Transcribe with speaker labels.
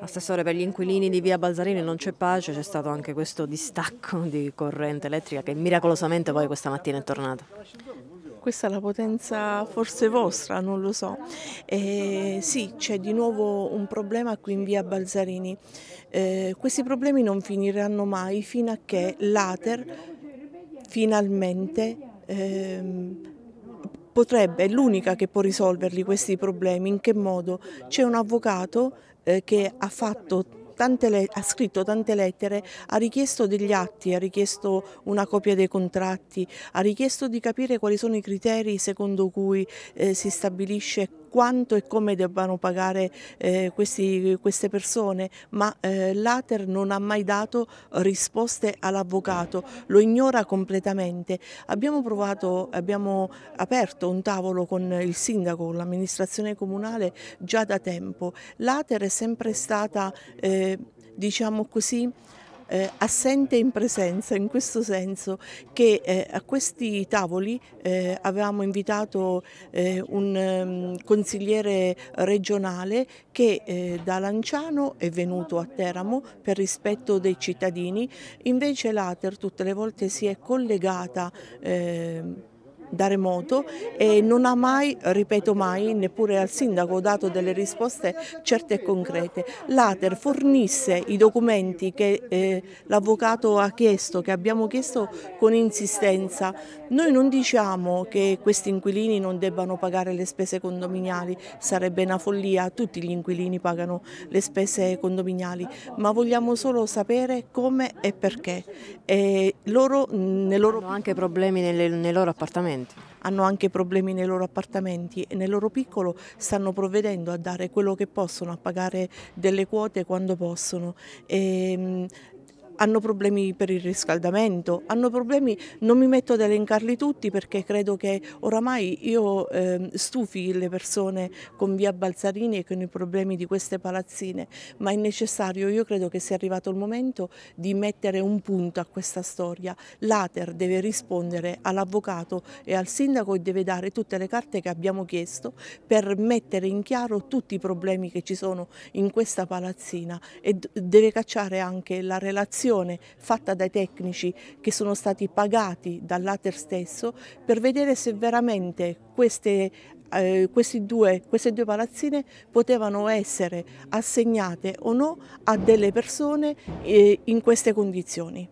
Speaker 1: Assessore, per gli inquilini di via Balzarini non c'è pace, c'è stato anche questo distacco di corrente elettrica che miracolosamente poi questa mattina è tornata. Questa è la potenza forse vostra, non lo so. Eh, sì, c'è di nuovo un problema qui in via Balzarini. Eh, questi problemi non finiranno mai fino a che l'Ater finalmente... Ehm, potrebbe, è l'unica che può risolverli questi problemi. In che modo? C'è un avvocato eh, che ha fatto Tante, ha scritto tante lettere, ha richiesto degli atti, ha richiesto una copia dei contratti, ha richiesto di capire quali sono i criteri secondo cui eh, si stabilisce quanto e come debbano pagare eh, questi, queste persone, ma eh, l'Ater non ha mai dato risposte all'avvocato, lo ignora completamente. Abbiamo provato, abbiamo aperto un tavolo con il sindaco, con l'amministrazione comunale già da tempo. L'Ater è sempre stata, eh, diciamo così, eh, assente in presenza, in questo senso che eh, a questi tavoli eh, avevamo invitato eh, un um, consigliere regionale che eh, da Lanciano è venuto a Teramo per rispetto dei cittadini, invece l'Ater tutte le volte si è collegata ehm, da remoto e non ha mai, ripeto mai, neppure al sindaco dato delle risposte certe e concrete. L'Ater fornisse i documenti che eh, l'avvocato ha chiesto, che abbiamo chiesto con insistenza. Noi non diciamo che questi inquilini non debbano pagare le spese condominiali, sarebbe una follia, tutti gli inquilini pagano le spese condominiali, ma vogliamo solo sapere come e perché. E loro, nei loro... Hanno anche problemi nelle, nei loro appartamenti studenti. Hanno anche problemi nei loro appartamenti e nel loro piccolo stanno provvedendo a dare quello che possono, a pagare delle quote quando possono. E, ehm, hanno problemi per il riscaldamento, hanno problemi, non mi metto ad elencarli tutti perché credo che oramai io eh, stufi le persone con via Balzarini e con i problemi di queste palazzine, ma è necessario, io credo che sia arrivato il momento di mettere un punto a questa storia. L'Ater deve rispondere all'avvocato e al sindaco e deve dare tutte le carte che abbiamo chiesto per mettere in chiaro tutti i problemi che ci sono in questa palazzina e deve cacciare anche la relazione valutazione fatta dai tecnici che sono stati pagati dall'ATER stesso per vedere se veramente queste eh, due, queste due palazzine potevano essere assegnate o no a delle persone eh, in queste condizioni.